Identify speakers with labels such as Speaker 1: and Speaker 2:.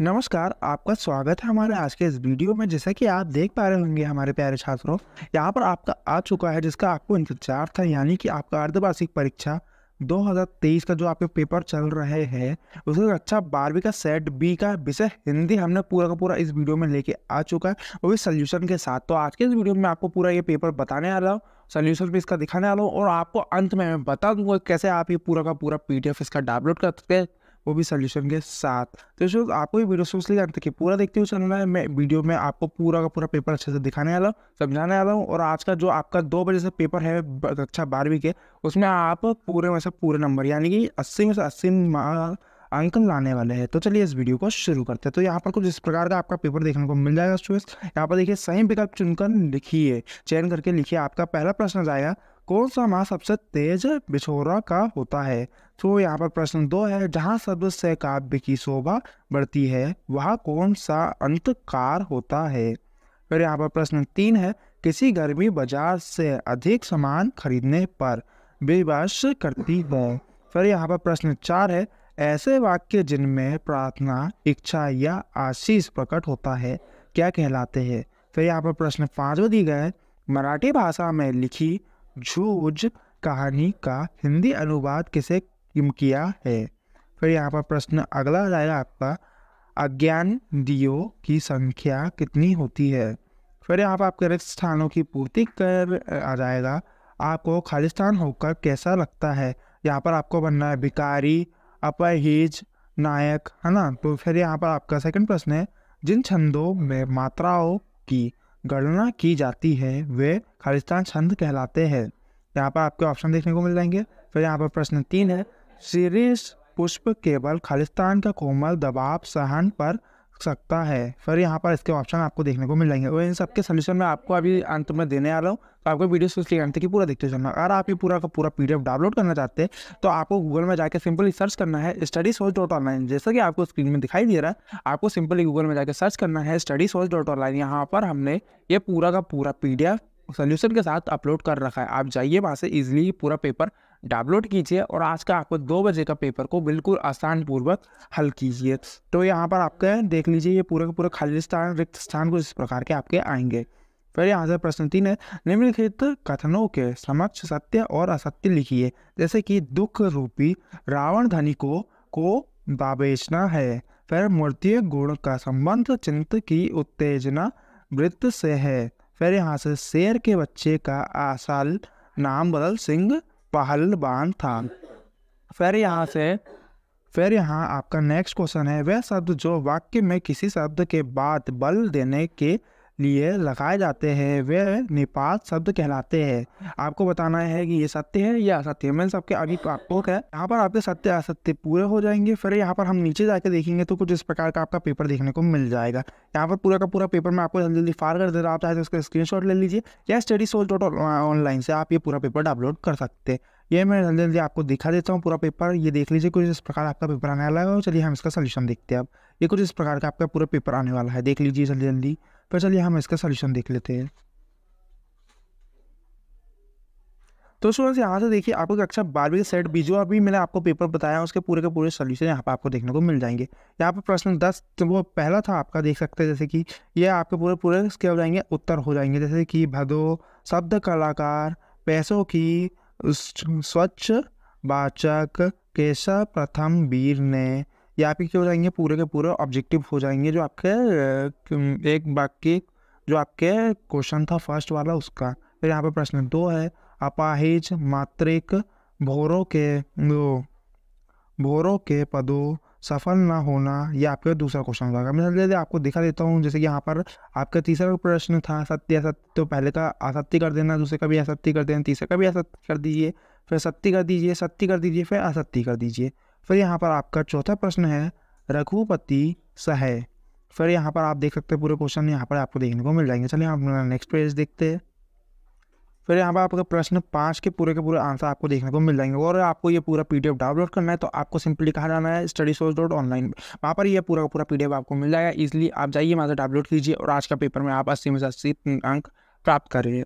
Speaker 1: नमस्कार आपका स्वागत है हमारे आज के इस वीडियो में जैसा कि आप देख पा रहे होंगे हमारे प्यारे छात्रों यहाँ पर आपका आ चुका है जिसका आपको इंतजार था यानी कि आपका अर्धवार्षिक परीक्षा 2023 का जो आपके पेपर चल रहे हैं उसका अच्छा बारहवीं का सेट बी का विषय हिंदी हमने पूरा का पूरा इस वीडियो में लेके आ चुका है वो भी सोल्यूशन के साथ तो आज के इस वीडियो में आपको पूरा ये पेपर बताने आ रहा हूँ सोल्यूशन भी इसका दिखाने आ रहा हूँ और आपको अंत में मैं बता दूंगा कैसे आप ये पूरा का पूरा पी इसका डाउनलोड कर सकते हैं वो भी सोल्यूशन के साथ तो जो आपको ये वीडियो से इसलिए जानते कि पूरा देखते हुए चलना है मैं वीडियो में आपको पूरा का पूरा पेपर अच्छे से दिखाने वाला हूँ समझाने वाला हूँ और आज का जो आपका दो बजे से पेपर है कक्षा अच्छा बारहवीं के उसमें आप पूरे में से पूरे नंबर यानी कि अस्सी में से अस्सी अंक लाने वाले हैं तो चलिए इस वीडियो को शुरू करते हैं तो यहाँ पर कुछ इस प्रकार का आपका पेपर देखने को मिल जाएगा स्टूडेंट्स यहाँ पर देखिए सही विकल्प चुनकर लिखिए चयन करके लिखिए आपका पहला प्रश्न जाएगा कौन सा माह सबसे तेज बिछोरा का होता है तो यहाँ पर प्रश्न दो है जहाँ सबसे काव्य की शोभा बढ़ती है वहाँ कौन सा अंतकार होता है फिर यहाँ पर प्रश्न तीन है किसी गर्मी बाजार से अधिक सामान खरीदने पर विवश करती है फिर यहाँ पर प्रश्न चार है ऐसे वाक्य जिनमें प्रार्थना इच्छा या आशीष प्रकट होता है क्या कहलाते हैं फिर यहाँ पर प्रश्न पाँचवा दी गए मराठी भाषा में लिखी झूझ कहानी का हिंदी अनुवाद किसे किया है फिर यहाँ पर प्रश्न अगला जाएगा आपका अज्ञान दियो की संख्या कितनी होती है फिर यहाँ पर आपके रिक्त स्थानों की पूर्ति कर आ जाएगा आपको खालिस्तान होकर कैसा लगता है यहाँ पर आपको बनना है भिकारी अपहिज नायक है ना तो फिर यहाँ पर आपका सेकंड प्रश्न है जिन छंदों में मात्राओं की गणना की जाती है वे खालिस्तान छंद कहलाते हैं यहाँ पर आपके ऑप्शन देखने को मिल जाएंगे फिर यहाँ पर प्रश्न तीन है सीरीज पुष्प केवल खालिस्तान का कोमल दबाव सहन पर सकता है फिर यहाँ पर इसके ऑप्शन आपको देखने को मिल जाएंगे और इन सबके सोल्यूशन में आपको अभी अंत में देने आ रहा हूँ तो आपको वीडियो सोच लिया अंत की पूरा देखते चलना अगर आप ये पूरा का पूरा पीडीएफ डाउनलोड करना चाहते हैं तो आपको गूगल में जाकर सिंपली सर्च करना है स्टडी सोच डॉट ऑनलाइन जैसा कि आपको स्क्रीन में दिखाई दे रहा है आपको सिंपली गूगल में जाकर सर्च करना है स्टडी सोच डॉट ऑनलाइन यहाँ पर हमने ये पूरा का पूरा पी डी सोल्यूशन के साथ अपलोड कर रखा है आप जाइए वहाँ से ईजिली पूरा पेपर डाउनलोड कीजिए और आज का आपको दो बजे का पेपर को बिल्कुल आसान पूर्वक हल कीजिए तो यहाँ पर आपके देख लीजिए ये पूरे के पूरे खाली स्थान रिक्त स्थान को इस प्रकार के आपके आएंगे फिर यहाँ से प्रश्न तीन है निम्नलिखित कथनों के समक्ष सत्य और असत्य लिखिए जैसे कि दुख रूपी रावण धनी को को बाबेचना है फिर मूर्तीय गुण का संबंध चिंत की उत्तेजना वृत्त से है फिर यहाँ से शेर के बच्चे का आसाल नाम बदल सिंह पहलवान था फिर यहाँ से फिर यहाँ आपका नेक्स्ट क्वेश्चन है वह शब्द जो वाक्य में किसी शब्द के बाद बल देने के लिए लगाए जाते हैं वे निपात शब्द कहलाते हैं आपको बताना है कि ये सत्य है या असत्य है मैं सबके अभी आपको क्या यहाँ पर आपके सत्य असत्य पूरे हो जाएंगे फिर यहाँ पर हम नीचे जाके देखेंगे तो कुछ इस प्रकार का आपका पेपर देखने को मिल जाएगा यहाँ पर पूरा का पूरा पेपर मैं आपको जल्दी जल्दी फार कर दे रहा आप चाहे तो उसका स्क्रीन ले लीजिए या स्टडी सोल डॉट ऑनलाइन से आप ये पूरा पेपर डाउनलोड कर सकते हैं ये मैं जल्दी जल्दी आपको दिखा देता हूँ पूरा पेपर ये देख लीजिए कुछ इस प्रकार आपका पेपर आने वाला है और चलिए हम इसका सोल्यूशन देखते हैं अब ये कुछ इस प्रकार का आपका पूरा पेपर आने वाला है देख लीजिए जल्दी जल्दी पर चलिए हम इसका सोल्यूशन देख लेते हैं तो स्टूडेंट्स यहाँ से देखिए आपको कक्षा अच्छा बारहवीं का सेट भी जो अभी मैंने आपको पेपर बताया उसके पूरे के पूरे सोल्यूशन यहाँ पर आपको देखने को मिल जाएंगे यहाँ पर प्रश्न दस तो वो पहला था आपका देख सकते हैं जैसे कि ये आपके पूरे पूरे क्या हो जाएंगे उत्तर हो जाएंगे जैसे कि भदो शब्द कलाकार पैसों की स्वच्छ वाचक केशव प्रथम वीर ने ये आप क्या हो जाएंगे पूरे के पूरे ऑब्जेक्टिव हो जाएंगे जो आपके एक बाकी जो आपके क्वेश्चन था फर्स्ट वाला उसका फिर यहाँ पर प्रश्न दो है अपाहिज मात्रिक भोरों के दो भोरों के पदों सफल ना होना ये आपका दूसरा क्वेश्चन होगा मैं जल्दी आपको दिखा देता हूँ जैसे कि यहाँ पर आपका तीसरा प्रश्न था सत्य असत्य तो पहले का असत्य कर देना दूसरे का भी असत्य कर देना तीसरे का भी असत्य कर दीजिए फिर सत्य कर दीजिए सत्य कर दीजिए फिर असत्य कर दीजिए फिर यहाँ पर आपका चौथा प्रश्न है रघुपति सहाय फिर यहाँ पर आप देख सकते हैं पूरे क्वेश्चन यहाँ पर आपको देखने को मिल जाएंगे चलिए आप नेक्स्ट पेज देखते हैं फिर यहाँ पर आपका प्रश्न पाँच के पूरे के पूरे आंसर आपको देखने को मिल जाएंगे और आपको ये पूरा पी डाउनलोड करना है तो आपको सिंपली कहा जाना है स्टडी सोर्स डॉट ऑनलाइन वहाँ पर ये पूरा का पूरा पी आपको मिल जाएगा इजिली आप जाइए वहाँ से डाउनलोड कीजिए और आज का पेपर में आप अस्सी में से अस्सी अंक प्राप्त करिए